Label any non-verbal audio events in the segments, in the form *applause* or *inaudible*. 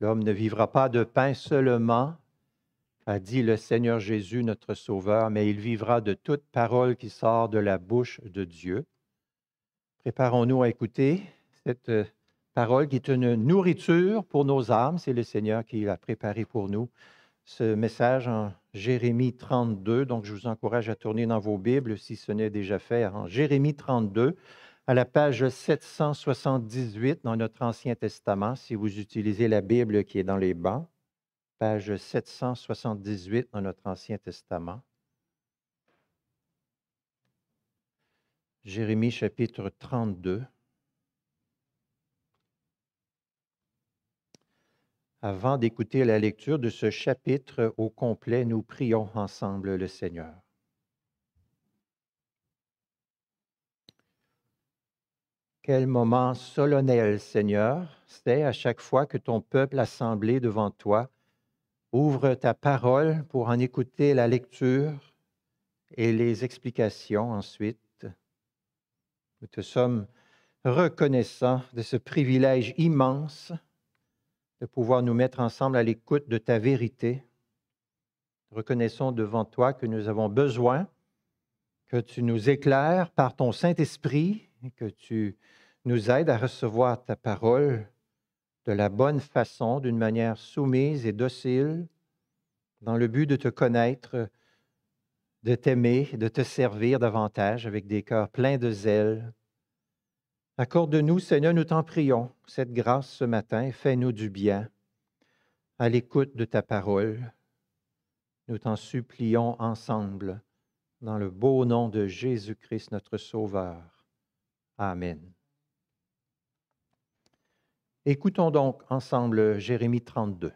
L'homme ne vivra pas de pain seulement, a dit le Seigneur Jésus, notre Sauveur, mais il vivra de toute parole qui sort de la bouche de Dieu. Préparons-nous à écouter cette euh, parole qui est une nourriture pour nos âmes. C'est le Seigneur qui l'a préparé pour nous. Ce message en Jérémie 32, donc je vous encourage à tourner dans vos Bibles si ce n'est déjà fait, en Jérémie 32 à la page 778 dans notre Ancien Testament, si vous utilisez la Bible qui est dans les bancs, page 778 dans notre Ancien Testament. Jérémie chapitre 32. Avant d'écouter la lecture de ce chapitre au complet, nous prions ensemble le Seigneur. Quel moment solennel, Seigneur, c'est à chaque fois que ton peuple assemblé devant toi ouvre ta parole pour en écouter la lecture et les explications ensuite. Nous te sommes reconnaissants de ce privilège immense de pouvoir nous mettre ensemble à l'écoute de ta vérité. Reconnaissons devant toi que nous avons besoin que tu nous éclaires par ton Saint-Esprit et que tu nous aide à recevoir ta parole de la bonne façon, d'une manière soumise et docile, dans le but de te connaître, de t'aimer, de te servir davantage avec des cœurs pleins de zèle. Accorde-nous, Seigneur, nous t'en prions, cette grâce ce matin, fais-nous du bien à l'écoute de ta parole. Nous t'en supplions ensemble, dans le beau nom de Jésus-Christ, notre Sauveur. Amen. Écoutons donc ensemble Jérémie 32.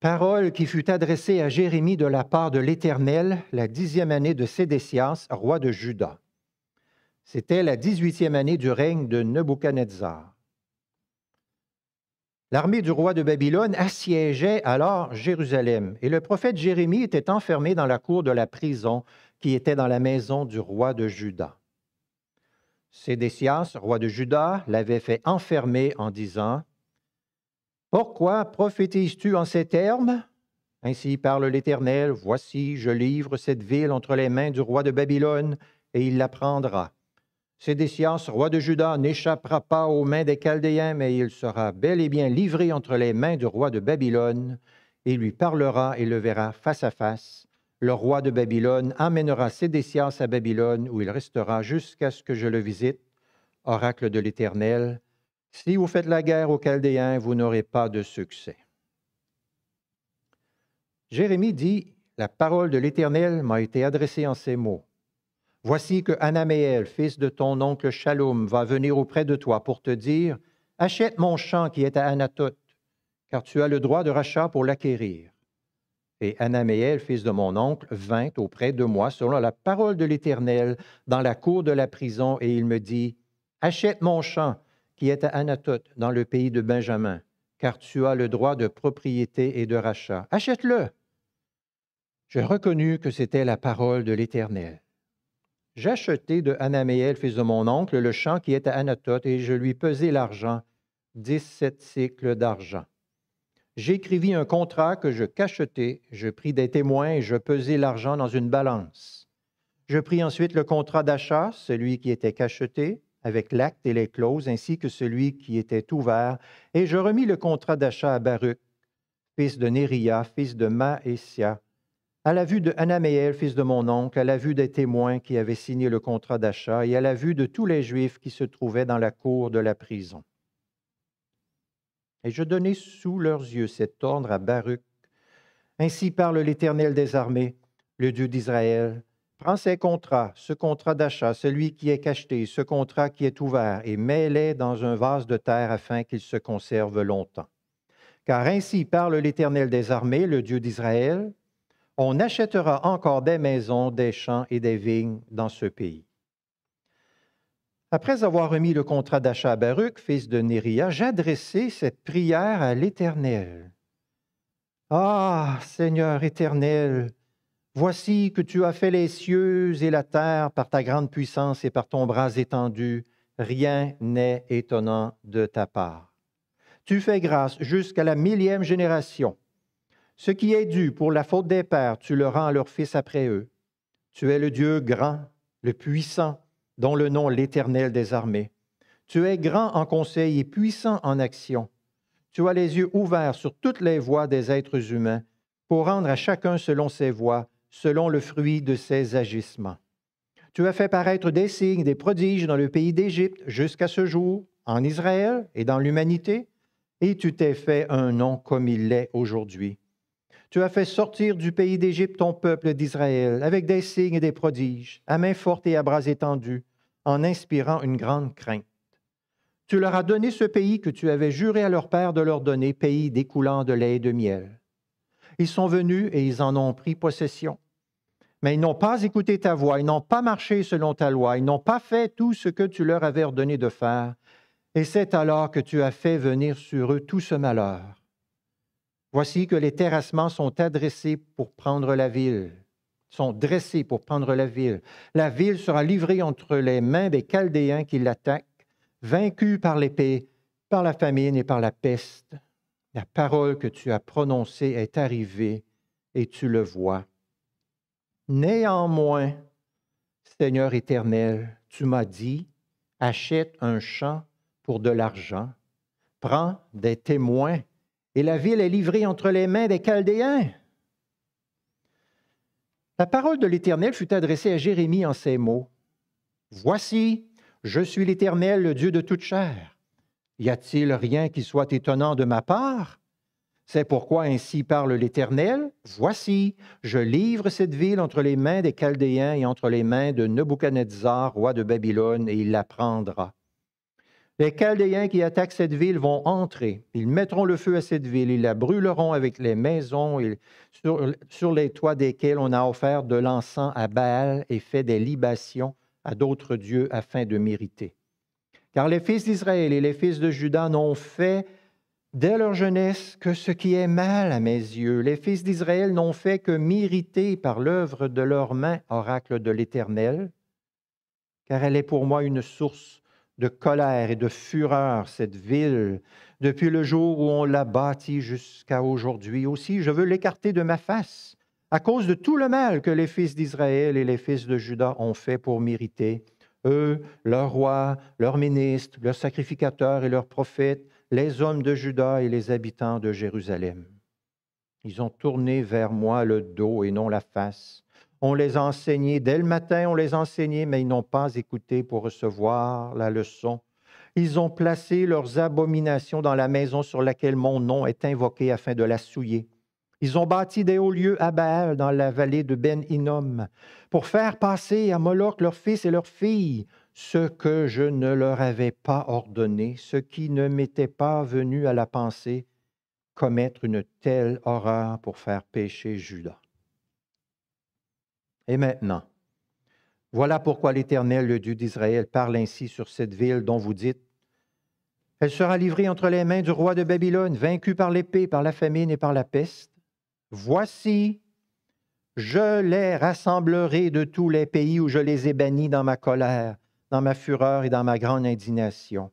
Parole qui fut adressée à Jérémie de la part de l'Éternel la dixième année de Sédécias, roi de Juda. C'était la dix-huitième année du règne de Nebuchadnezzar. L'armée du roi de Babylone assiégeait alors Jérusalem, et le prophète Jérémie était enfermé dans la cour de la prison qui était dans la maison du roi de Juda. Sédécias, roi de Juda, l'avait fait enfermer en disant Pourquoi prophétises-tu en ces termes Ainsi parle l'Éternel Voici, je livre cette ville entre les mains du roi de Babylone, et il la prendra. Sédécias, roi de Juda, n'échappera pas aux mains des Chaldéens, mais il sera bel et bien livré entre les mains du roi de Babylone, et lui parlera et le verra face à face, le roi de Babylone emmènera Sédécias à Babylone, où il restera jusqu'à ce que je le visite. Oracle de l'Éternel, si vous faites la guerre aux Chaldéens, vous n'aurez pas de succès. Jérémie dit, La parole de l'Éternel m'a été adressée en ces mots. Voici que Anaméel, fils de ton oncle Shalom, va venir auprès de toi pour te dire, Achète mon champ qui est à Anatote, car tu as le droit de rachat pour l'acquérir. Et Anaméel, fils de mon oncle, vint auprès de moi selon la parole de l'Éternel dans la cour de la prison, et il me dit, Achète mon champ qui est à Anatote, dans le pays de Benjamin, car tu as le droit de propriété et de rachat. Achète-le. Je reconnus que c'était la parole de l'Éternel. J'achetai de Anaméel, fils de mon oncle, le champ qui est à Anatot, et je lui pesai l'argent, dix-sept cycles d'argent. J'écrivis un contrat que je cachetai, je pris des témoins et je pesai l'argent dans une balance. Je pris ensuite le contrat d'achat, celui qui était cacheté, avec l'acte et les clauses, ainsi que celui qui était ouvert, et je remis le contrat d'achat à Baruch, fils de Néria, fils de Maessia, à la vue de Anaméel, fils de mon oncle, à la vue des témoins qui avaient signé le contrat d'achat, et à la vue de tous les Juifs qui se trouvaient dans la cour de la prison. Et je donnai sous leurs yeux cet ordre à Baruch. Ainsi parle l'Éternel des armées, le Dieu d'Israël. Prends ces contrats, ce contrat d'achat, celui qui est cacheté, ce contrat qui est ouvert, et mets-les dans un vase de terre afin qu'ils se conservent longtemps. Car ainsi parle l'Éternel des armées, le Dieu d'Israël. On achètera encore des maisons, des champs et des vignes dans ce pays. Après avoir remis le contrat d'achat à Baruch, fils de Néria, j'adressai cette prière à l'Éternel. Ah, Seigneur éternel, voici que tu as fait les cieux et la terre par ta grande puissance et par ton bras étendu. Rien n'est étonnant de ta part. Tu fais grâce jusqu'à la millième génération. Ce qui est dû pour la faute des pères, tu le rends à leurs fils après eux. Tu es le Dieu grand, le puissant, dont le nom l'Éternel des armées. Tu es grand en conseil et puissant en action. Tu as les yeux ouverts sur toutes les voies des êtres humains pour rendre à chacun selon ses voies, selon le fruit de ses agissements. Tu as fait paraître des signes, des prodiges dans le pays d'Égypte jusqu'à ce jour, en Israël et dans l'humanité, et tu t'es fait un nom comme il l'est aujourd'hui. Tu as fait sortir du pays d'Égypte ton peuple d'Israël avec des signes et des prodiges, à main forte et à bras étendus, en inspirant une grande crainte. Tu leur as donné ce pays que tu avais juré à leur père de leur donner, pays découlant de lait et de miel. Ils sont venus et ils en ont pris possession. Mais ils n'ont pas écouté ta voix, ils n'ont pas marché selon ta loi, ils n'ont pas fait tout ce que tu leur avais ordonné de faire. Et c'est alors que tu as fait venir sur eux tout ce malheur. Voici que les terrassements sont adressés pour prendre la ville, sont dressés pour prendre la ville. La ville sera livrée entre les mains des Chaldéens qui l'attaquent, vaincus par l'épée, par la famine et par la peste. La parole que tu as prononcée est arrivée et tu le vois. Néanmoins, Seigneur éternel, tu m'as dit, achète un champ pour de l'argent, prends des témoins et la ville est livrée entre les mains des Chaldéens. La parole de l'Éternel fut adressée à Jérémie en ces mots. Voici, je suis l'Éternel, le Dieu de toute chair. Y a-t-il rien qui soit étonnant de ma part C'est pourquoi ainsi parle l'Éternel. Voici, je livre cette ville entre les mains des Chaldéens et entre les mains de Nebuchadnezzar, roi de Babylone, et il la prendra. Les Chaldéens qui attaquent cette ville vont entrer. Ils mettront le feu à cette ville. Ils la brûleront avec les maisons et sur, les toits desquels on a offert de l'encens à Baal et fait des libations à d'autres dieux afin de mériter. Car les fils d'Israël et les fils de Juda n'ont fait dès leur jeunesse que ce qui est mal à mes yeux. Les fils d'Israël n'ont fait que m'irriter par l'œuvre de leurs mains, oracle de l'Éternel, car elle est pour moi une source de colère et de fureur, cette ville, depuis le jour où on l'a bâtie jusqu'à aujourd'hui. Aussi, je veux l'écarter de ma face, à cause de tout le mal que les fils d'Israël et les fils de Juda ont fait pour m'irriter, eux, leurs rois, leurs ministres, leurs sacrificateurs et leurs prophètes, les hommes de Juda et les habitants de Jérusalem. Ils ont tourné vers moi le dos et non la face. On les a enseignés dès le matin, on les enseignait, mais ils n'ont pas écouté pour recevoir la leçon. Ils ont placé leurs abominations dans la maison sur laquelle mon nom est invoqué afin de la souiller. Ils ont bâti des hauts lieux à Baal dans la vallée de Ben Hinnom pour faire passer à Moloch leurs fils et leurs filles ce que je ne leur avais pas ordonné, ce qui ne m'était pas venu à la pensée commettre une telle horreur pour faire pécher Judas et maintenant. Voilà pourquoi l'Éternel, le Dieu d'Israël, parle ainsi sur cette ville dont vous dites, Elle sera livrée entre les mains du roi de Babylone, vaincue par l'épée, par la famine et par la peste. Voici, je les rassemblerai de tous les pays où je les ai bannis dans ma colère, dans ma fureur et dans ma grande indignation.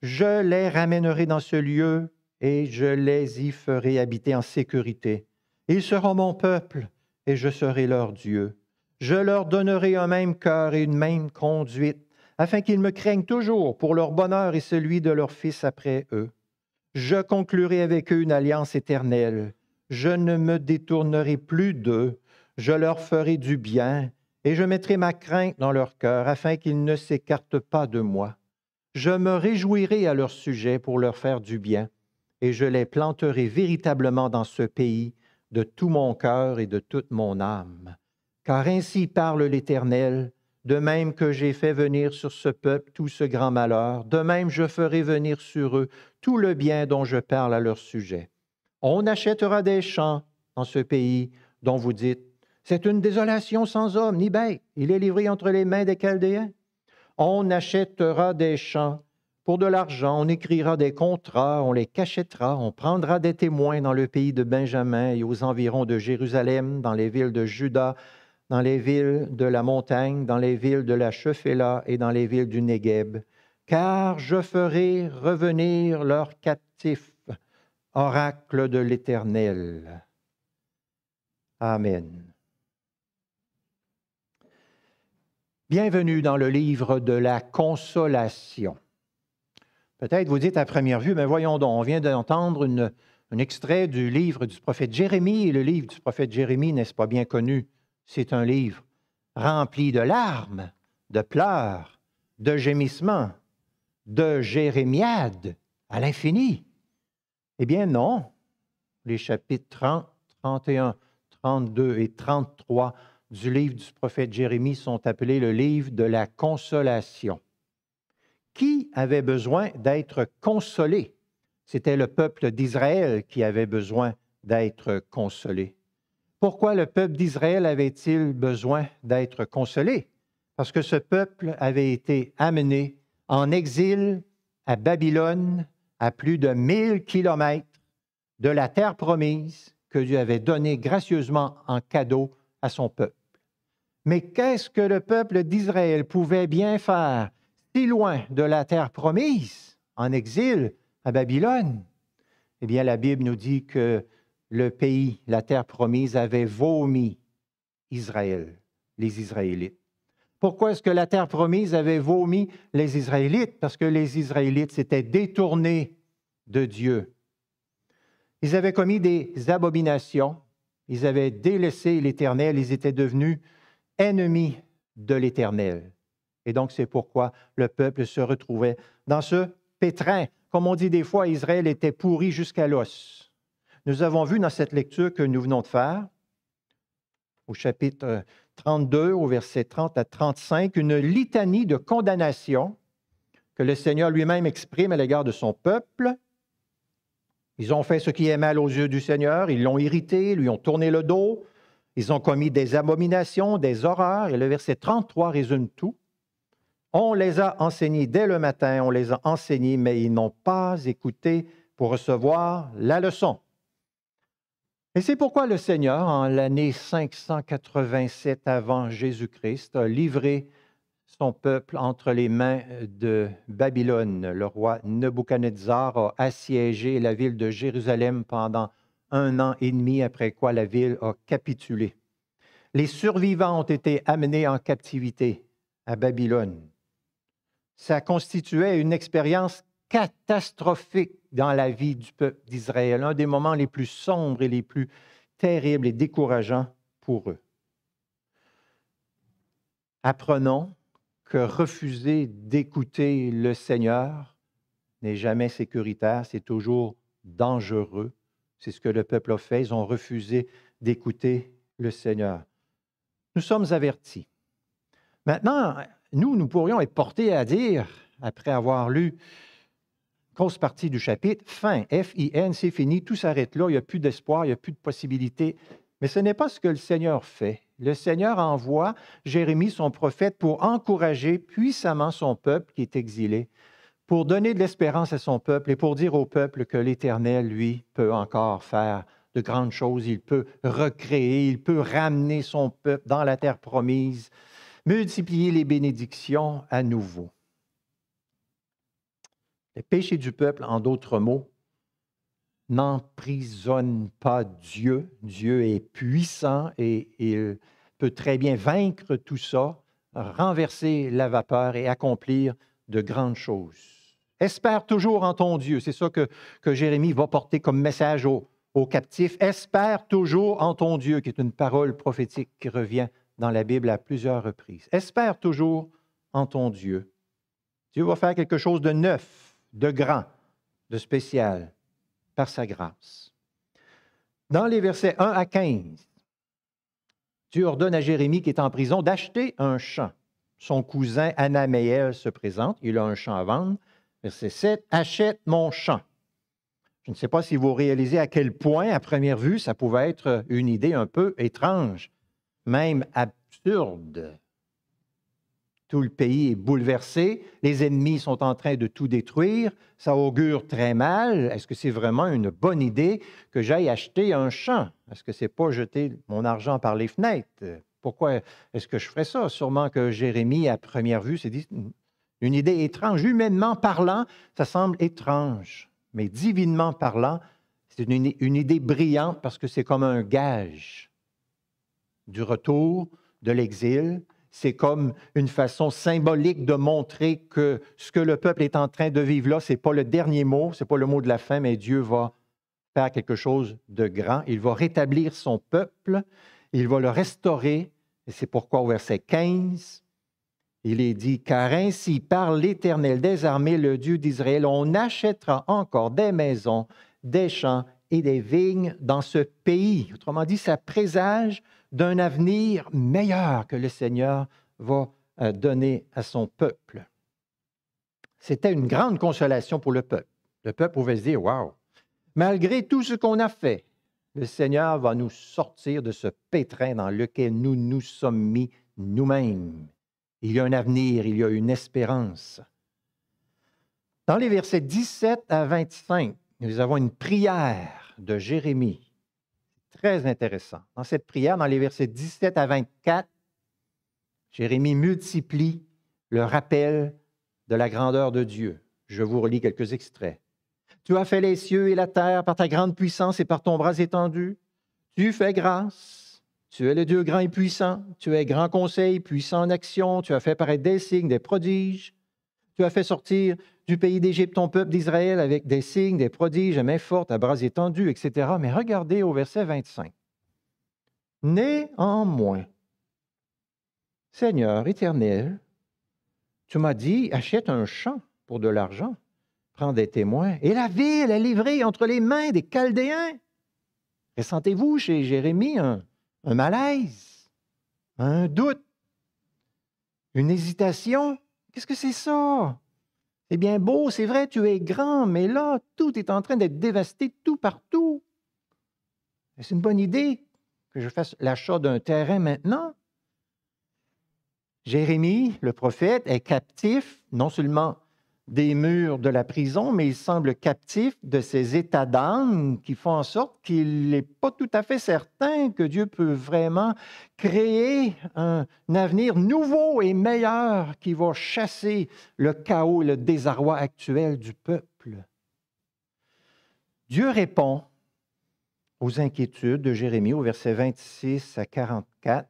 Je les ramènerai dans ce lieu et je les y ferai habiter en sécurité. Ils seront mon peuple et je serai leur Dieu. Je leur donnerai un même cœur et une même conduite, afin qu'ils me craignent toujours pour leur bonheur et celui de leurs fils après eux. Je conclurai avec eux une alliance éternelle. Je ne me détournerai plus d'eux. Je leur ferai du bien, et je mettrai ma crainte dans leur cœur, afin qu'ils ne s'écartent pas de moi. Je me réjouirai à leur sujet pour leur faire du bien, et je les planterai véritablement dans ce pays de tout mon cœur et de toute mon âme. Car ainsi parle l'Éternel, de même que j'ai fait venir sur ce peuple tout ce grand malheur, de même je ferai venir sur eux tout le bien dont je parle à leur sujet. On achètera des champs en ce pays dont vous dites, c'est une désolation sans homme ni bête, il est livré entre les mains des Chaldéens. On achètera des champs pour de l'argent, on écrira des contrats, on les cachetera, on prendra des témoins dans le pays de Benjamin et aux environs de Jérusalem, dans les villes de Juda, dans les villes de la montagne, dans les villes de la Shephéla et dans les villes du Négeb, car je ferai revenir leurs captifs, oracle de l'Éternel. Amen. Bienvenue dans le livre de la consolation. Peut-être vous dites à première vue, mais voyons donc, on vient d'entendre un extrait du livre du prophète Jérémie, et le livre du prophète Jérémie n'est-ce pas bien connu c'est un livre rempli de larmes, de pleurs, de gémissements, de jérémiades à l'infini. Eh bien non, les chapitres 30, 31, 32 et 33 du livre du prophète Jérémie sont appelés le livre de la consolation. Qui avait besoin d'être consolé? C'était le peuple d'Israël qui avait besoin d'être consolé pourquoi le peuple d'Israël avait-il besoin d'être consolé? Parce que ce peuple avait été amené en exil à Babylone, à plus de 1000 kilomètres de la terre promise que Dieu avait donnée gracieusement en cadeau à son peuple. Mais qu'est-ce que le peuple d'Israël pouvait bien faire si loin de la terre promise, en exil à Babylone? Eh bien, la Bible nous dit que le pays, la terre promise, avait vomi Israël, les Israélites. Pourquoi est-ce que la terre promise avait vomi les Israélites? Parce que les Israélites s'étaient détournés de Dieu. Ils avaient commis des abominations, ils avaient délaissé l'Éternel, ils étaient devenus ennemis de l'Éternel. Et donc c'est pourquoi le peuple se retrouvait dans ce pétrin. Comme on dit des fois, Israël était pourri jusqu'à l'os. Nous avons vu dans cette lecture que nous venons de faire, au chapitre 32, euh, au verset 30 à 35, une litanie de condamnation que le Seigneur lui-même exprime à l'égard de son peuple. Ils ont fait ce qui est mal aux yeux du Seigneur, ils l'ont irrité, lui ont tourné le dos, ils ont commis des abominations, des horreurs, et le verset 33 résume tout. On les a enseignés dès le matin, on les a enseignés, mais ils n'ont pas écouté pour recevoir la leçon. Et c'est pourquoi le Seigneur, en l'année 587 avant Jésus-Christ, a livré son peuple entre les mains de Babylone. Le roi Nebuchadnezzar a assiégé la ville de Jérusalem pendant un an et demi, après quoi la ville a capitulé. Les survivants ont été amenés en captivité à Babylone. Ça constituait une expérience catastrophique dans la vie du peuple d'Israël, un des moments les plus sombres et les plus terribles et décourageants pour eux. Apprenons que refuser d'écouter le Seigneur n'est jamais sécuritaire, c'est toujours dangereux. C'est ce que le peuple a fait, ils ont refusé d'écouter le Seigneur. Nous sommes avertis. Maintenant, nous, nous pourrions être portés à dire, après avoir lu partie du chapitre. Fin, f c'est fini, tout s'arrête là, il n'y a plus d'espoir, il n'y a plus de possibilité. Mais ce n'est pas ce que le Seigneur fait. Le Seigneur envoie Jérémie, son prophète, pour encourager puissamment son peuple qui est exilé, pour donner de l'espérance à son peuple et pour dire au peuple que l'Éternel, lui, peut encore faire de grandes choses. Il peut recréer, il peut ramener son peuple dans la terre promise, multiplier les bénédictions à nouveau. Le péché du peuple, en d'autres mots, n'emprisonne pas Dieu. Dieu est puissant et, il peut très bien vaincre tout ça, renverser la vapeur et accomplir de grandes choses. Espère toujours en ton Dieu. C'est ça que, Jérémie va porter comme message aux, aux captifs. Espère toujours en ton Dieu, qui est une parole prophétique qui revient dans la Bible à plusieurs reprises. Espère toujours en ton Dieu. Dieu va faire quelque chose de neuf de grand, de spécial, par sa grâce. Dans les versets 1 à 15, Dieu ordonne à Jérémie, qui est en prison, d'acheter un champ. Son cousin Anaméel se présente, il a un champ à vendre. Verset 7, achète mon champ. Je ne sais pas si vous réalisez à quel point, à première vue, ça pouvait être une idée un peu étrange, même absurde tout le pays est bouleversé, les ennemis sont en train de tout détruire, ça augure très mal. Est-ce que c'est vraiment une bonne idée que j'aille acheter un champ? Est-ce que c'est pas jeter mon argent par les fenêtres? Pourquoi est-ce que je ferais ça? Sûrement que Jérémie, à première vue, s'est dit hmm, une idée étrange. Humainement parlant, ça semble étrange, mais divinement parlant, c'est une idée brillante parce que c'est comme un gage du retour de l'exil, c'est comme une façon symbolique de montrer que ce que le peuple est en train de vivre là, ce n'est pas le dernier mot, ce n'est pas le mot de la fin, mais Dieu va faire quelque chose de grand. Il va rétablir son peuple, il va le restaurer. Et c'est pourquoi au verset 15, il est dit, car ainsi par l'Éternel des armées, le Dieu d'Israël, on achètera encore des maisons, des champs et des vignes dans ce pays. Autrement dit, ça présage d'un avenir meilleur que le Seigneur va euh, donner à son peuple. C'était une grande consolation pour le peuple. Le peuple pouvait se dire, Waouh, malgré tout ce qu'on a fait, le Seigneur va nous sortir de ce pétrin dans lequel nous nous sommes mis nous-mêmes. Il y a un avenir, il y a une espérance. Dans les versets 17 à 25, nous avons une prière de Jérémie très intéressant. Dans cette prière, dans les versets 17 à 24, Jérémie multiplie le rappel de la grandeur de Dieu. Je vous relis quelques extraits. Tu as fait les cieux et la terre par ta grande puissance et par ton bras étendu. Tu fais grâce. Tu es le Dieu grand et puissant. Tu es grand conseil, puissant en action. Tu as fait paraître des signes, des prodiges. Tu as fait sortir du pays d'Égypte, ton peuple d'Israël, avec des signes, des prodiges, à main forte, à bras étendus, etc. Mais regardez au verset 25. Néanmoins, Seigneur éternel, tu m'as dit, achète un champ pour de l'argent, prends des témoins, et la ville est livrée entre les mains des Chaldéens. Ressentez-vous chez Jérémie un malaise, un doute, une hésitation? Qu'est-ce que c'est ça? Eh bien, beau, c'est vrai, tu es grand, mais là, tout est en train d'être dévasté tout partout. C'est une bonne idée que je fasse l'achat d'un terrain maintenant. Jérémie, le prophète, est captif non seulement des murs de la prison, mais il semble captif de ces états d'âme qui font en sorte qu'il n'est pas tout à fait certain que Dieu peut vraiment créer un, avenir nouveau et meilleur qui va chasser le chaos le désarroi actuel du peuple. Dieu répond aux inquiétudes de Jérémie au verset 26 à 44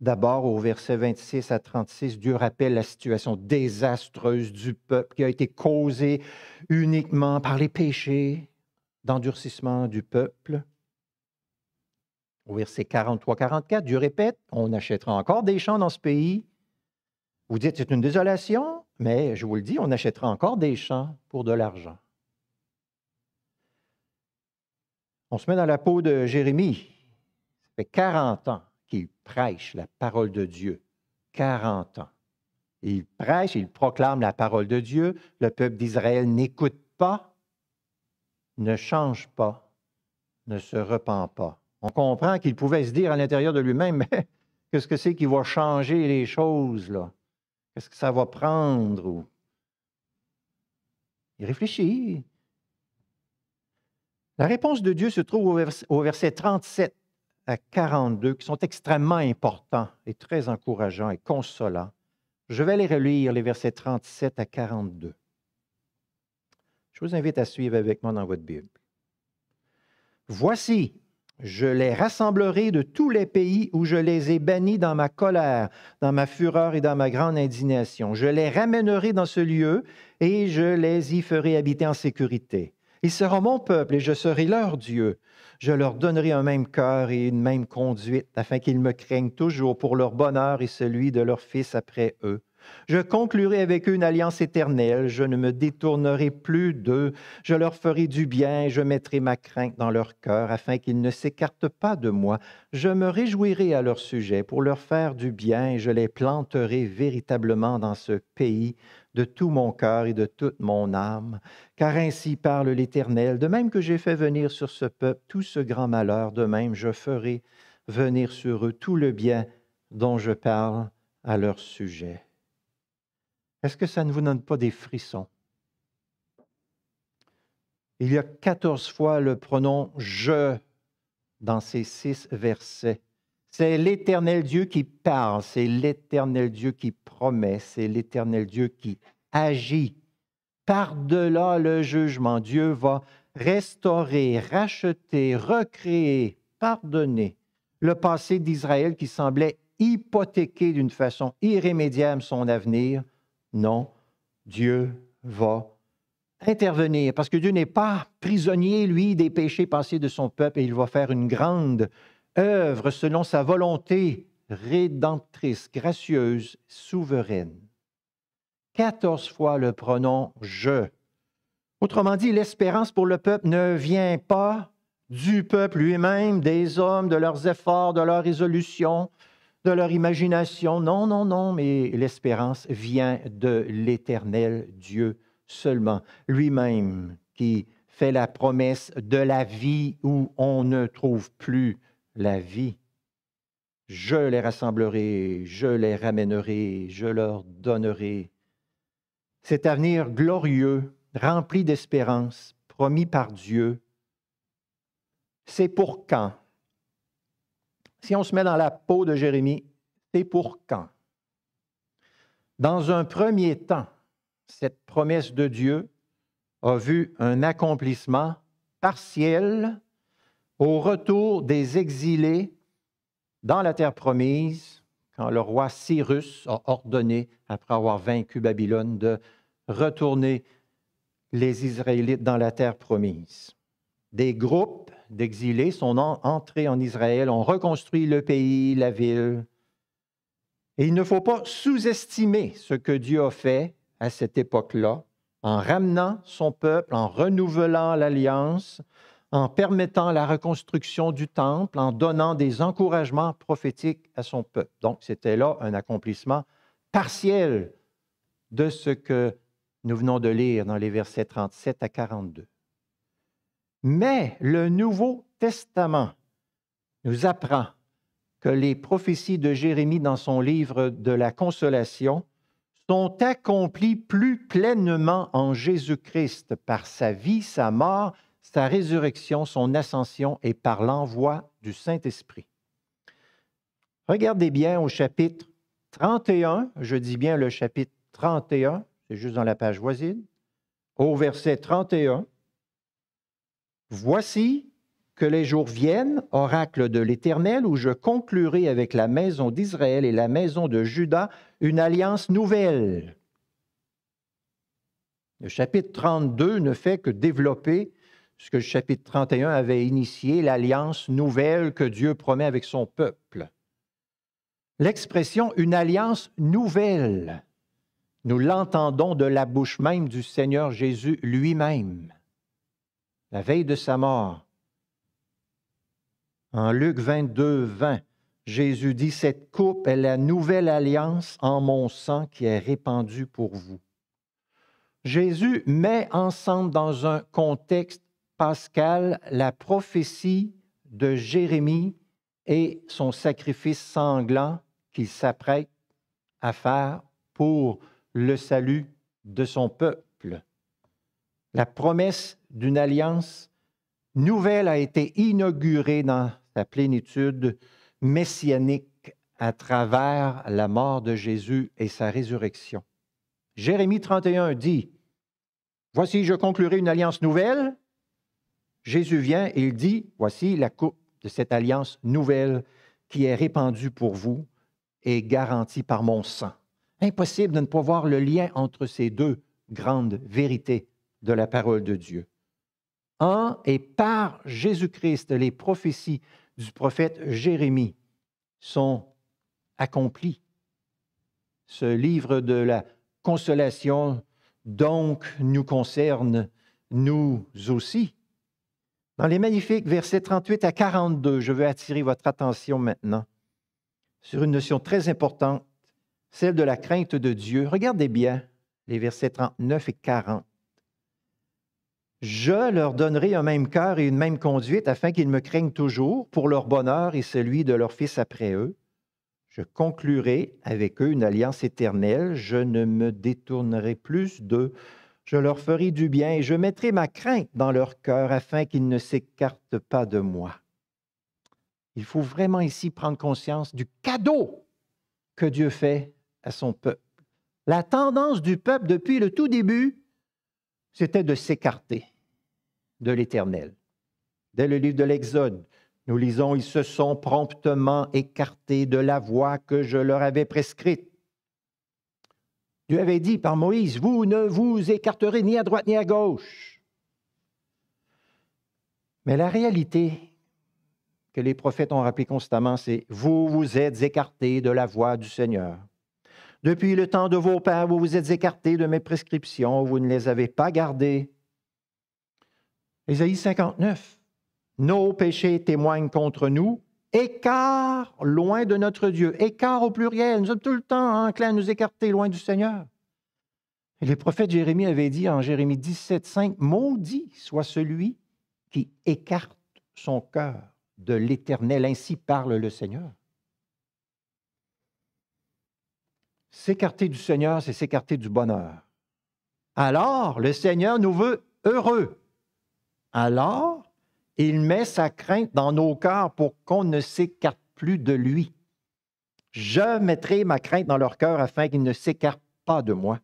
D'abord, au verset 26 à 36, Dieu rappelle la situation désastreuse du peuple qui a été causée uniquement par les péchés d'endurcissement du peuple. Au verset 43-44, Dieu répète, on achètera encore des champs dans ce pays. Vous dites, c'est une désolation, mais je vous le dis, on achètera encore des champs pour de l'argent. On se met dans la peau de Jérémie. Ça fait 40 ans prêche la parole de Dieu 40 ans. Il prêche, il proclame la parole de Dieu. Le peuple d'Israël n'écoute pas, ne change pas, ne se repent pas. On comprend qu'il pouvait se dire à l'intérieur de lui-même, mais *laughs* qu'est-ce que c'est qui va changer les choses, là? Qu'est-ce que ça va prendre? Il réfléchit. La réponse de Dieu se trouve au verset 37 à 42 qui sont extrêmement importants et très encourageants et consolants. Je vais les relire, les versets 37 à 42. Je vous invite à suivre avec moi dans votre Bible. Voici, je les rassemblerai de tous les pays où je les ai bannis dans ma colère, dans ma fureur et dans ma grande indignation. Je les ramènerai dans ce lieu et je les y ferai habiter en sécurité. Ils seront mon peuple et je serai leur Dieu. Je leur donnerai un même cœur et une même conduite, afin qu'ils me craignent toujours pour leur bonheur et celui de leur fils après eux. Je conclurai avec eux une alliance éternelle, je ne me détournerai plus d'eux, je leur ferai du bien et je mettrai ma crainte dans leur cœur afin qu'ils ne s'écartent pas de moi. Je me réjouirai à leur sujet pour leur faire du bien je les planterai véritablement dans ce pays de tout mon cœur et de toute mon âme, car ainsi parle l'Éternel, de même que j'ai fait venir sur ce peuple tout ce grand malheur, de même je ferai venir sur eux tout le bien dont je parle à leur sujet. Est-ce que ça ne vous donne pas des frissons? Il y a 14 fois le pronom je dans ces six versets. C'est l'éternel Dieu qui parle, c'est l'éternel Dieu qui promet, c'est l'éternel Dieu qui agit. Par-delà le jugement, Dieu va restaurer, racheter, recréer, pardonner le passé d'Israël qui semblait hypothéquer d'une façon irrémédiable son avenir. Non, Dieu va intervenir parce que Dieu n'est pas prisonnier, lui, des péchés passés de son peuple et il va faire une grande œuvre selon sa volonté rédemptrice, gracieuse, souveraine. Quatorze fois le pronom je. Autrement dit, l'espérance pour le peuple ne vient pas du peuple lui-même, des hommes, de leurs efforts, de leur résolution, de leur imagination. Non, non, non, mais l'espérance vient de l'éternel Dieu seulement, lui-même qui fait la promesse de la vie où on ne trouve plus la vie. Je les rassemblerai, je les ramènerai, je leur donnerai. Cet avenir glorieux, rempli d'espérance, promis par Dieu, c'est pour quand? Si on se met dans la peau de Jérémie, c'est pour quand? Dans un premier temps, cette promesse de Dieu a vu un accomplissement partiel au retour des exilés dans la terre promise, quand le roi Cyrus a ordonné, après avoir vaincu Babylone, de retourner les Israélites dans la terre promise. Des groupes d'exilés sont entrés en Israël, ont reconstruit le pays, la ville. Et il ne faut pas sous-estimer ce que Dieu a fait à cette époque-là en ramenant son peuple, en renouvelant l'alliance, en permettant la reconstruction du temple, en donnant des encouragements prophétiques à son peuple. Donc, c'était là un accomplissement partiel de ce que nous venons de lire dans les versets 37 à 42. Mais le Nouveau Testament nous apprend que les prophéties de Jérémie dans son livre de la consolation sont accomplies plus pleinement en Jésus-Christ par sa vie, sa mort sa résurrection, son ascension et par l'envoi du Saint-Esprit. Regardez bien au chapitre 31, je dis bien le chapitre 31, c'est juste dans la page voisine, au verset 31. Voici que les jours viennent, oracle de l'Éternel, où je conclurai avec la maison d'Israël et la maison de Juda une alliance nouvelle. Le chapitre 32 ne fait que développer ce que le chapitre 31 avait initié, l'alliance nouvelle que Dieu promet avec son peuple. L'expression une alliance nouvelle, nous l'entendons de la bouche même du Seigneur Jésus lui-même, la veille de sa mort. En Luc 22, 20, Jésus dit, Cette coupe est la nouvelle alliance en mon sang qui est répandue pour vous. Jésus met ensemble dans un contexte Pascal la prophétie de Jérémie et son sacrifice sanglant qu'il s'apprête à faire pour le salut de son peuple. La promesse d'une alliance nouvelle a été inaugurée dans sa plénitude messianique à travers la mort de Jésus et sa résurrection. Jérémie 31 dit, Voici, je conclurai une alliance nouvelle Jésus vient et il dit, voici la coupe de cette alliance nouvelle qui est répandue pour vous et garantie par mon sang. Impossible de ne pas voir le lien entre ces deux grandes vérités de la parole de Dieu. En et par Jésus-Christ, les prophéties du prophète Jérémie sont accomplies. Ce livre de la consolation, donc, nous concerne, nous aussi, dans les magnifiques versets 38 à 42, je veux attirer votre attention maintenant sur une notion très importante, celle de la crainte de Dieu. Regardez bien les versets 39 et 40. Je leur donnerai un même cœur et une même conduite afin qu'ils me craignent toujours pour leur bonheur et celui de leur fils après eux. Je conclurai avec eux une alliance éternelle. Je ne me détournerai plus d'eux. Je leur ferai du bien et je mettrai ma crainte dans leur cœur afin qu'ils ne s'écartent pas de moi. Il faut vraiment ici prendre conscience du cadeau que Dieu fait à son peuple. La tendance du peuple depuis le tout début, c'était de s'écarter de l'Éternel. Dès le livre de l'Exode, nous lisons, ils se sont promptement écartés de la voie que je leur avais prescrite. Dieu avait dit par Moïse, vous ne vous écarterez ni à droite ni à gauche. Mais la réalité que les prophètes ont rappelée constamment, c'est vous vous êtes écartés de la voie du Seigneur. Depuis le temps de vos pères, vous vous êtes écartés de mes prescriptions, vous ne les avez pas gardées. Ésaïe 59. Nos péchés témoignent contre nous, écart loin de notre Dieu. Écart au pluriel. Nous sommes tout le temps enclins à nous écarter loin du Seigneur. Et le prophète Jérémie avait dit en Jérémie 17, 5, Maudit soit celui qui écarte son cœur de l'Éternel. Ainsi parle le Seigneur. S'écarter du Seigneur, c'est s'écarter du bonheur. Alors, le Seigneur nous veut heureux. Alors, il met sa crainte dans nos cœurs pour qu'on ne s'écarte plus de lui. Je mettrai ma crainte dans leur cœur afin qu'ils ne s'écartent pas de moi.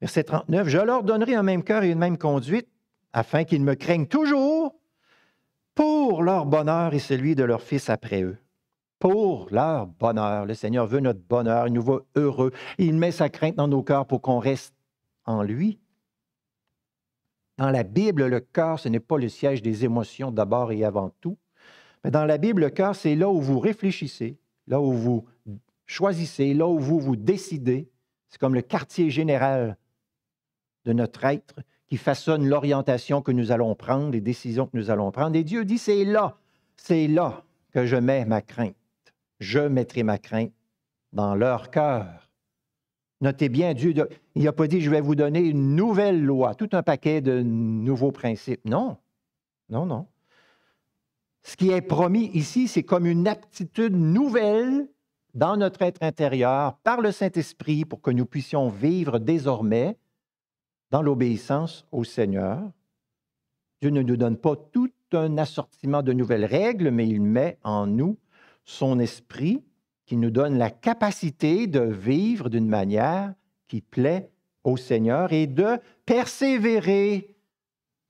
Verset 39, je leur donnerai un même cœur et une même conduite afin qu'ils me craignent toujours pour leur bonheur et celui de leur fils après eux. Pour leur bonheur. Le Seigneur veut notre bonheur, il nous veut heureux. Il met sa crainte dans nos cœurs pour qu'on reste en lui. Dans la Bible, le cœur, ce n'est pas le siège des émotions d'abord et avant tout. Mais dans la Bible, le cœur, c'est là où vous réfléchissez, là où vous choisissez, là où vous vous décidez. C'est comme le quartier général de notre être qui façonne l'orientation que nous allons prendre, les décisions que nous allons prendre. Et Dieu dit, c'est là, c'est là que je mets ma crainte. Je mettrai ma crainte dans leur cœur. Notez bien, Dieu, il n'a pas dit, je vais vous donner une nouvelle loi, tout un paquet de nouveaux principes. Non, non, non. Ce qui est promis ici, c'est comme une aptitude nouvelle dans notre être intérieur par le Saint-Esprit pour que nous puissions vivre désormais dans l'obéissance au Seigneur. Dieu ne nous donne pas tout un assortiment de nouvelles règles, mais il met en nous son esprit qui nous donne la capacité de vivre d'une manière qui plaît au Seigneur et de persévérer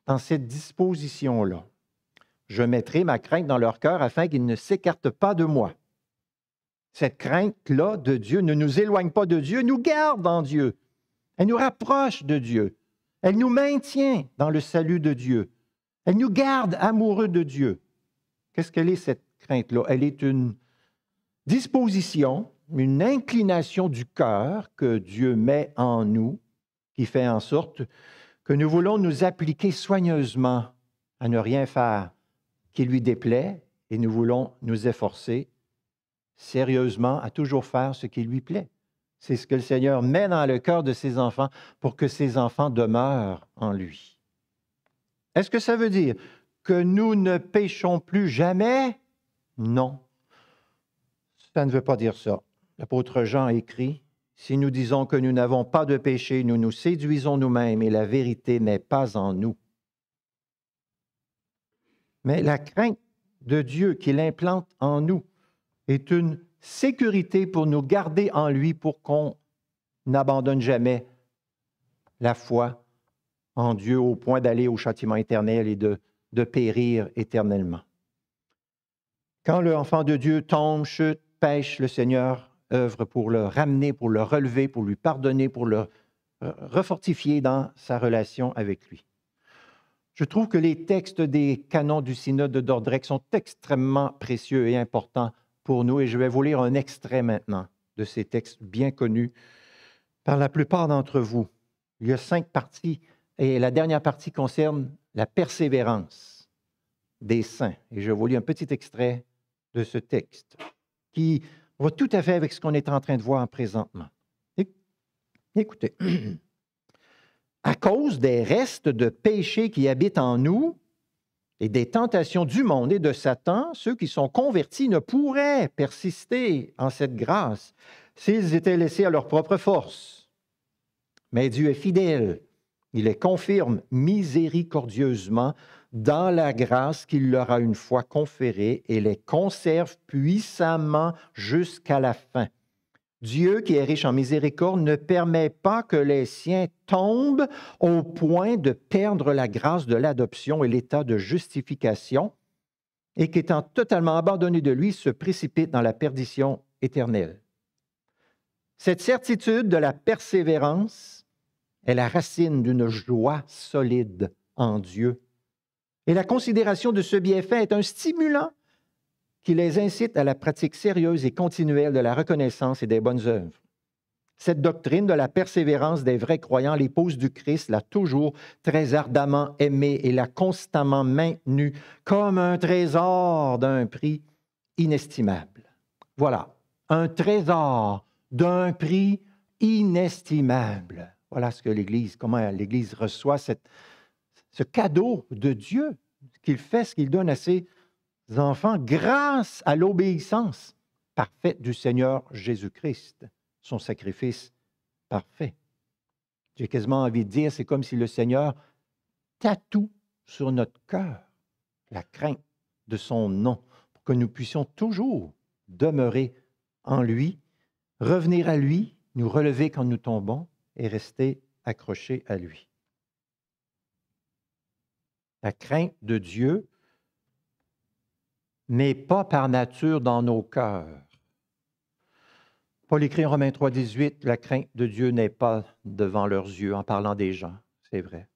dans cette disposition-là. Je mettrai ma crainte dans leur cœur afin qu'ils ne s'écartent pas de moi. Cette crainte-là de Dieu ne nous éloigne pas de Dieu, nous garde en Dieu. Elle nous rapproche de Dieu. Elle nous maintient dans le salut de Dieu. Elle nous garde amoureux de Dieu. Qu'est-ce qu'elle est cette crainte-là? Elle est une disposition, une inclination du cœur que Dieu met en nous, qui fait en sorte que nous voulons nous appliquer soigneusement à ne rien faire qui lui déplaît et nous voulons nous efforcer sérieusement à toujours faire ce qui lui plaît. C'est ce que le Seigneur met dans le cœur de ses enfants pour que ses enfants demeurent en lui. Est-ce que ça veut dire que nous ne péchons plus jamais? Non. Ça ne veut pas dire ça. L'apôtre Jean écrit, Si nous disons que nous n'avons pas de péché, nous nous séduisons nous-mêmes et la vérité n'est pas en nous. Mais la crainte de Dieu qu'il implante en nous est une sécurité pour nous garder en lui pour qu'on n'abandonne jamais la foi en Dieu au point d'aller au châtiment éternel et de, de périr éternellement. Quand l'enfant de Dieu tombe, chute, pêche, le Seigneur œuvre pour le ramener, pour le relever, pour lui pardonner, pour le euh, refortifier dans sa relation avec lui. Je trouve que les textes des canons du synode de Dordrecht sont extrêmement précieux et importants pour nous et je vais vous lire un extrait maintenant de ces textes bien connus par la plupart d'entre vous. Il y a cinq parties et la dernière partie concerne la persévérance des saints. Et je vous lis un petit extrait de ce texte qui va tout à fait avec ce qu'on est en train de voir présentement. Écoutez, *clears throat* à cause des restes de péchés qui habitent en nous et des tentations du monde et de Satan, ceux qui sont convertis ne pourraient persister en cette grâce s'ils étaient laissés à leur propre force. Mais Dieu est fidèle. Il les confirme miséricordieusement dans la grâce qu'il leur a une fois conférée et les conserve puissamment jusqu'à la fin. Dieu, qui est riche en miséricorde, ne permet pas que les siens tombent au point de perdre la grâce de l'adoption et l'état de justification, et qu'étant totalement abandonnés de lui, se précipitent dans la perdition éternelle. Cette certitude de la persévérance est la racine d'une joie solide en Dieu. Et la considération de ce bienfait est un stimulant qui les incite à la pratique sérieuse et continuelle de la reconnaissance et des bonnes œuvres. Cette doctrine de la persévérance des vrais croyants, l'épouse du Christ l'a toujours très ardemment aimée et l'a constamment maintenue comme un trésor d'un prix inestimable. Voilà, un trésor d'un prix inestimable. Voilà ce que l'Église, comment l'Église reçoit ce cadeau de Dieu qu'il fait, ce qu'il donne à ses enfants grâce à l'obéissance parfaite du Seigneur Jésus-Christ, son sacrifice parfait. J'ai quasiment envie de dire, c'est comme si le Seigneur tatoue sur notre cœur la crainte de son nom, pour que nous puissions toujours demeurer en lui, revenir à lui, nous relever quand nous tombons, et rester accroché à lui. La crainte de Dieu n'est pas par nature dans nos cœurs. Paul écrit en Romains 3, la crainte de Dieu n'est pas devant leurs yeux en parlant des gens, c'est vrai.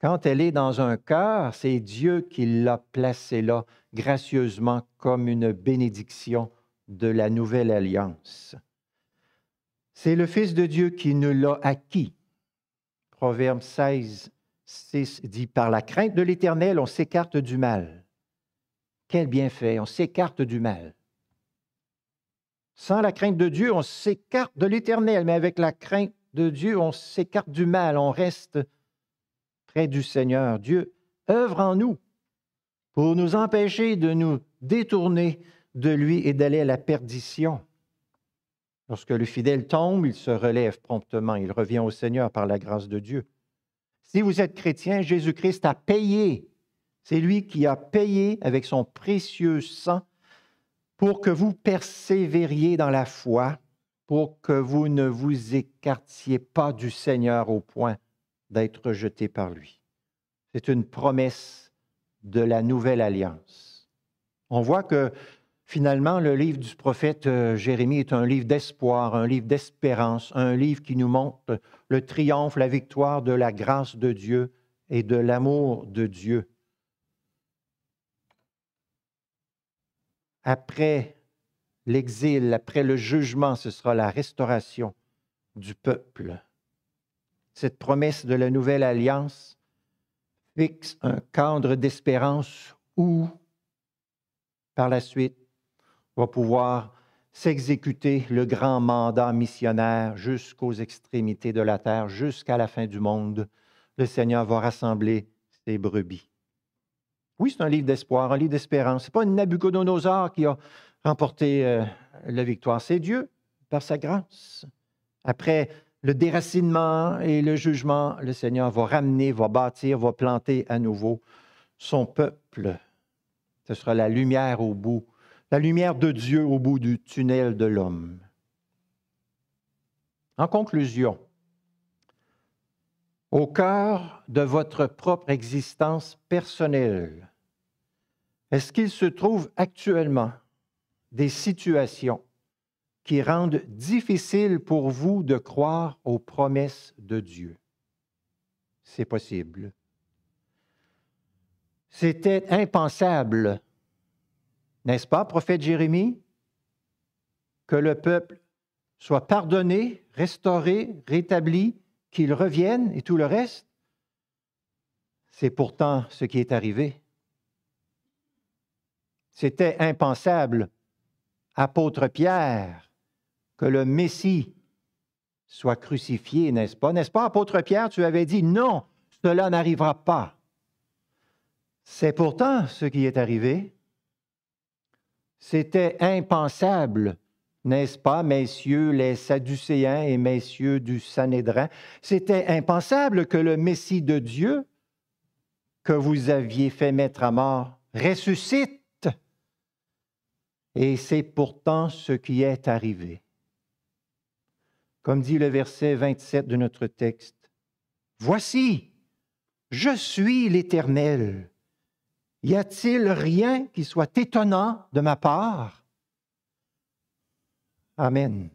Quand elle est dans un cœur, c'est Dieu qui l'a placée là, gracieusement, comme une bénédiction de la nouvelle alliance. C'est le Fils de Dieu qui nous l'a acquis. Proverbe 16, 6 dit, Par la crainte de l'Éternel, on s'écarte du mal. Quel bienfait, on s'écarte du mal. Sans la crainte de Dieu, on s'écarte de l'Éternel, mais avec la crainte de Dieu, on s'écarte du mal, on reste près du Seigneur. Dieu œuvre en nous pour nous empêcher de nous détourner de lui et d'aller à la perdition. Lorsque le fidèle tombe, il se relève promptement, il revient au Seigneur par la grâce de Dieu. Si vous êtes chrétien, Jésus-Christ a payé. C'est lui qui a payé avec son précieux sang pour que vous persévériez dans la foi, pour que vous ne vous écartiez pas du Seigneur au point d'être jeté par lui. C'est une promesse de la nouvelle alliance. On voit que Finalement, le livre du prophète euh, Jérémie est un livre d'espoir, un livre d'espérance, un livre qui nous montre le triomphe, la victoire de la grâce de Dieu et de l'amour de Dieu. Après l'exil, après le jugement, ce sera la restauration du peuple. Cette promesse de la nouvelle alliance fixe un cadre d'espérance où, par la suite, va pouvoir s'exécuter le grand mandat missionnaire jusqu'aux extrémités de la terre, jusqu'à la fin du monde. Le Seigneur va rassembler ses brebis. Oui, c'est un livre d'espoir, un livre d'espérance. Ce n'est pas Nabucodonosor qui a remporté euh, la victoire, c'est Dieu, par sa grâce. Après le déracinement et le jugement, le Seigneur va ramener, va bâtir, va planter à nouveau son peuple. Ce sera la lumière au bout la lumière de Dieu au bout du tunnel de l'homme. En conclusion, au cœur de votre propre existence personnelle, est-ce qu'il se trouve actuellement des situations qui rendent difficile pour vous de croire aux promesses de Dieu? C'est possible. C'était impensable n'est-ce pas, prophète Jérémie? Que le peuple soit pardonné, restauré, rétabli, qu'il revienne et tout le reste. C'est pourtant ce qui est arrivé. C'était impensable, apôtre Pierre, que le Messie soit crucifié, n'est-ce pas? N'est-ce pas, apôtre Pierre, tu avais dit non, cela n'arrivera pas. C'est pourtant ce qui est arrivé. C'était impensable, n'est-ce pas, messieurs les Sadducéens et messieurs du Sanhédrin? C'était impensable que le Messie de Dieu, que vous aviez fait mettre à mort, ressuscite. Et c'est pourtant ce qui est arrivé. Comme dit le verset 27 de notre texte, Voici, je suis l'Éternel, y a-t-il rien qui soit étonnant de ma part? Amen.